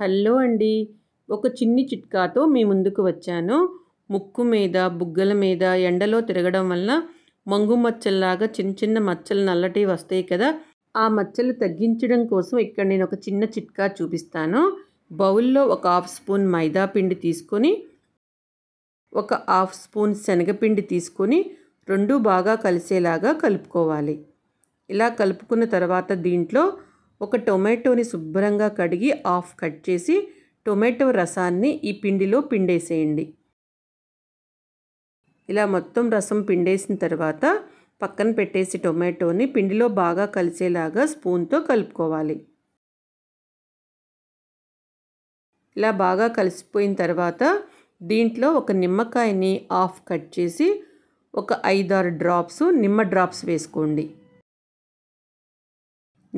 hello అండి ఒక చిన్ని చిట్కాతో మీ ముందుకు వచ్చాను ముక్కు మీద బుగ్గల మీద ఎండలో తిరగడం వల్ల మంగు మచ్చల్లాగా చిన్న చిన్న మచ్చలు నల్లటివి వస్తాయి కదా ఆ మచ్చలు తగ్గించడం కోసం ఇక్కడ నేను ఒక చిన్న చిట్కా చూపిస్తాను బౌల్లో ఒక హాఫ్ స్పూన్ మైదా పిండి తీసుకొని ఒక హాఫ్ స్పూన్ శనగపిండి తీసుకొని రెండు బాగా కలిసేలాగా కలుపుకోవాలి ఇలా కలుపుకున్న తర్వాత దీంట్లో ఒక టొమాటోని శుభ్రంగా కడిగి ఆఫ్ కట్ చేసి టొమాటో రసాన్ని ఈ పిండిలో పిండేసేయండి ఇలా మొత్తం రసం పిండేసిన తర్వాత పక్కన పెట్టేసి టొమాటోని పిండిలో బాగా కలిసేలాగా స్పూన్తో కలుపుకోవాలి ఇలా బాగా కలిసిపోయిన తర్వాత దీంట్లో ఒక నిమ్మకాయని ఆఫ్ కట్ చేసి ఒక ఐదారు డ్రాప్స్ నిమ్మ డ్రాప్స్ వేసుకోండి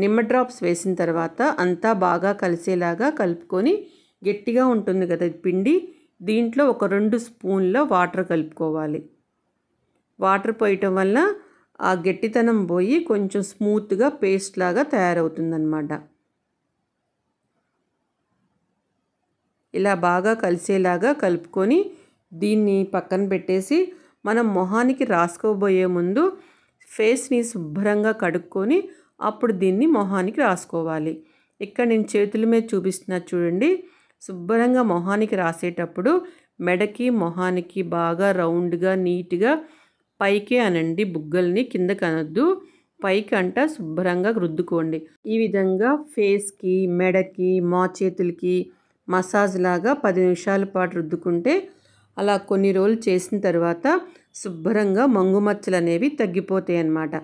నిమ్మ డ్రాప్స్ వేసిన తర్వాత అంతా బాగా కలిసేలాగా కలుపుకొని గట్టిగా ఉంటుంది కదా పిండి దీంట్లో ఒక రెండు స్పూన్ల వాటర్ కలుపుకోవాలి వాటర్ పోయటం వల్ల ఆ గట్టితనం పోయి కొంచెం స్మూత్గా పేస్ట్ లాగా తయారవుతుందన్నమాట ఇలా బాగా కలిసేలాగా కలుపుకొని దీన్ని పక్కన పెట్టేసి మనం మొహానికి రాసుకోబోయే ముందు ఫేస్ని శుభ్రంగా కడుక్కొని అప్పుడు దీన్ని మొహానికి రాసుకోవాలి ఇక్కడ నేను చేతుల మీద చూపిస్తున్న చూడండి శుభ్రంగా మొహానికి రాసేటప్పుడు మెడకి మొహానికి బాగా రౌండ్గా నీట్గా పైకే అనండి బుగ్గల్ని కింద కనొద్దు పైకి అంట శుభ్రంగా రుద్దుకోండి ఈ విధంగా ఫేస్కి మెడకి మా చేతులకి మసాజ్ లాగా పది నిమిషాల పాటు రుద్దుకుంటే అలా కొన్ని రోజులు చేసిన తర్వాత శుభ్రంగా మంగుమచ్చలు అనేవి తగ్గిపోతాయి అన్నమాట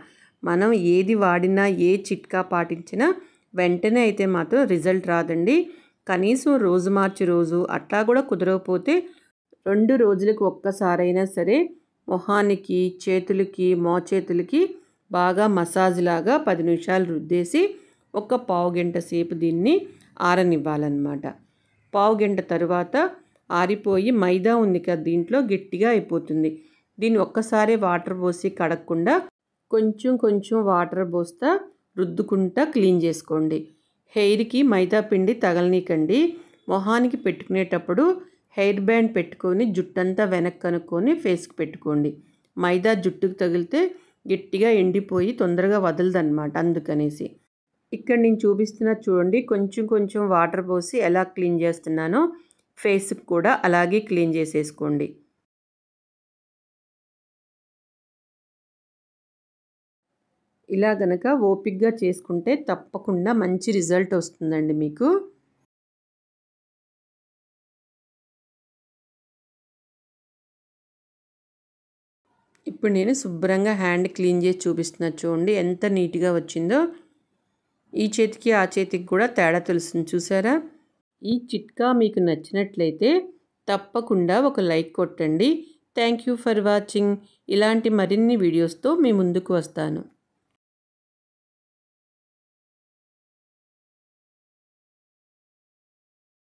మనం ఏది వాడినా ఏ చిట్కా పాటించినా వెంటనే అయితే మాత్రం రిజల్ట్ రాదండి కనీసం రోజు మార్చి రోజు అట్లా కూడా కుదరకపోతే రెండు రోజులకు ఒక్కసారైనా సరే మొహానికి చేతులకి మోచేతులకి బాగా మసాజ్ లాగా పది నిమిషాలు రుద్దేసి ఒక పావు గంట సేపు దీన్ని ఆరనివ్వాలన్నమాట పావు గంట తరువాత ఆరిపోయి మైదా ఉంది కదా దీంట్లో గట్టిగా అయిపోతుంది దీన్ని ఒక్కసారి వాటర్ పోసి కడగకుండా కొంచెం కొంచెం వాటర్ పోస్తా రుద్దుకుంటా క్లీన్ చేసుకోండి హెయిర్కి మైదా పిండి తగలనీకండి మొహానికి పెట్టుకునేటప్పుడు హెయిర్ బ్యాండ్ పెట్టుకొని జుట్టంతా వెనక్కి కనుక్కొని ఫేస్కి పెట్టుకోండి మైదా జుట్టుకు తగిలితే గట్టిగా ఎండిపోయి తొందరగా వదలదనమాట అందుకనేసి ఇక్కడ నేను చూపిస్తున్నా చూడండి కొంచెం కొంచెం వాటర్ పోసి ఎలా క్లీన్ చేస్తున్నానో ఫేస్కి కూడా అలాగే క్లీన్ చేసేసుకోండి ఇలా గనక ఓపిక్గా చేసుకుంటే తప్పకుండా మంచి రిజల్ట్ వస్తుందండి మీకు ఇప్పుడు నేను శుభ్రంగా హ్యాండ్ క్లీన్ చేసి చూపిస్తున్నా చూడండి ఎంత నీట్గా వచ్చిందో ఈ చేతికి ఆ చేతికి కూడా తేడా తెలుస్తుంది చూసారా ఈ చిట్కా మీకు నచ్చినట్లయితే తప్పకుండా ఒక లైక్ కొట్టండి థ్యాంక్ యూ ఫర్ వాచింగ్ ఇలాంటి మరిన్ని వీడియోస్తో మీ ముందుకు వస్తాను